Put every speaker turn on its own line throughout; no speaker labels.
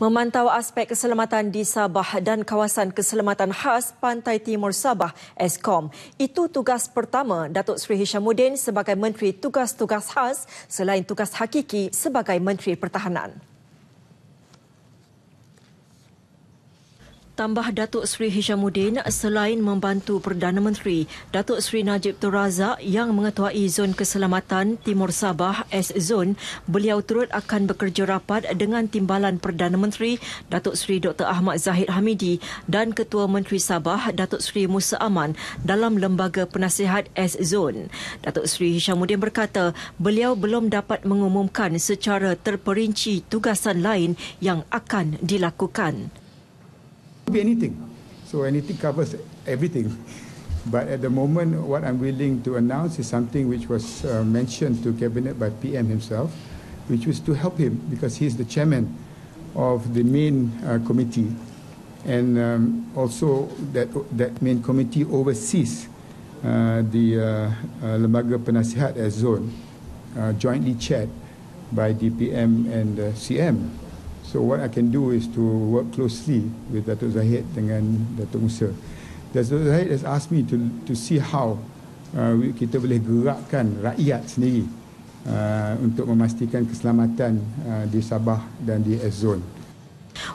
memantau aspek keselamatan di Sabah dan kawasan keselamatan khas Pantai Timur Sabah, Eskom. Itu tugas pertama Datuk Seri Hishamuddin sebagai Menteri Tugas-Tugas Khas selain tugas hakiki sebagai Menteri Pertahanan. tambah Datuk Seri Hishamuddin selain membantu Perdana Menteri Datuk Seri Najib Tun Razak yang mengetuai Zon Keselamatan Timur Sabah S Zone beliau turut akan bekerja rapat dengan timbalan Perdana Menteri Datuk Seri Dr Ahmad Zahid Hamidi dan Ketua Menteri Sabah Datuk Seri Musa Aman dalam lembaga penasihat S Zone Datuk Seri Hishamuddin berkata beliau belum dapat mengumumkan secara terperinci tugasan lain yang akan dilakukan Be anything.
So anything covers everything. But at the moment, what I'm willing to announce is something which was uh, mentioned to Cabinet by PM himself, which was to help him because he's the chairman of the main uh, committee. And um, also that, that main committee oversees uh, the uh, uh, Lembaga Penasihat as zone, uh, jointly chaired by DPM and CM. So what I can do is to work closely with Datuk Zahid dengan Datuk Musa. Datuk Zahid has asked me to to see how uh, kita boleh gerakkan rakyat sendiri uh, untuk memastikan keselamatan uh, di Sabah dan di S-Zone.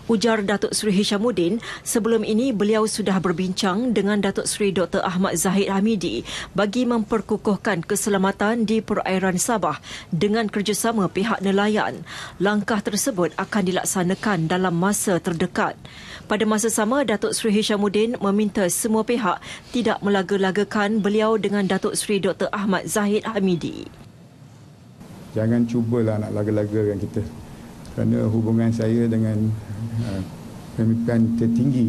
Ujar Datuk Seri Hishamuddin, sebelum ini beliau sudah berbincang dengan Datuk Seri Dr. Ahmad Zahid Hamidi bagi memperkukuhkan keselamatan di perairan Sabah dengan kerjasama pihak nelayan. Langkah tersebut akan dilaksanakan dalam masa terdekat. Pada masa sama, Datuk Seri Hishamuddin meminta semua pihak tidak melaga-lagakan beliau dengan Datuk Seri Dr. Ahmad Zahid Hamidi.
Jangan cubalah nak laga-laga dengan kita kerana hubungan saya dengan uh, pemimpin tertinggi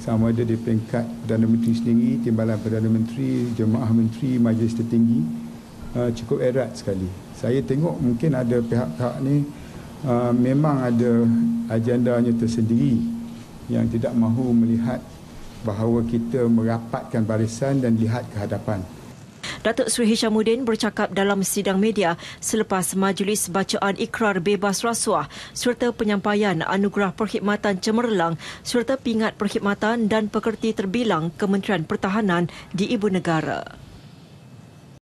sama ada di peringkat Perdana Menteri sendiri, Timbalan Perdana Menteri, Jemaah Menteri, Majlis Tertinggi uh, cukup erat sekali. Saya tengok mungkin ada pihak-pihak ni uh, memang ada agendanya tersendiri yang tidak mahu melihat bahawa kita merapatkan barisan dan lihat ke hadapan.
Datuk Seri Hishamuddin bercakap dalam sidang media selepas majlis bacaan ikrar bebas rasuah serta penyampaian anugerah perkhidmatan cemerlang serta pingat perkhidmatan dan pekerti terbilang Kementerian Pertahanan di Ibu Negara.